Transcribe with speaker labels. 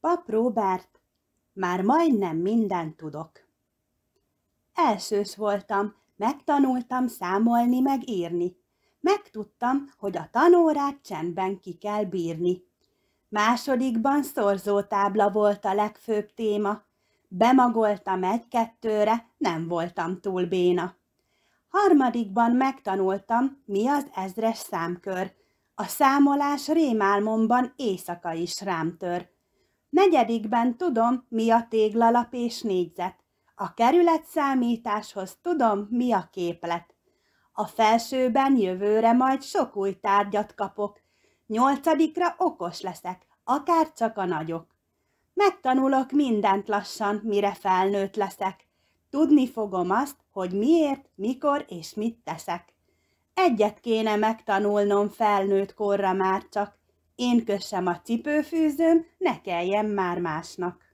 Speaker 1: Pap Robert, már majdnem mindent tudok. Elsős voltam, megtanultam számolni meg írni. Megtudtam, hogy a tanórát csendben ki kell bírni. Másodikban szorzótábla volt a legfőbb téma. Bemagoltam egy-kettőre, nem voltam túl béna. Harmadikban megtanultam, mi az ezres számkör. A számolás rémálmomban éjszaka is rám tör. Negyedikben tudom, mi a téglalap és négyzet. A kerület számításhoz tudom, mi a képlet. A felsőben jövőre majd sok új tárgyat kapok. Nyolcadikra okos leszek, akár csak a nagyok. Megtanulok mindent lassan, mire felnőtt leszek. Tudni fogom azt, hogy miért, mikor és mit teszek. Egyet kéne megtanulnom felnőtt korra már csak, én kössem a cipőfűzőm, ne kelljen már másnak.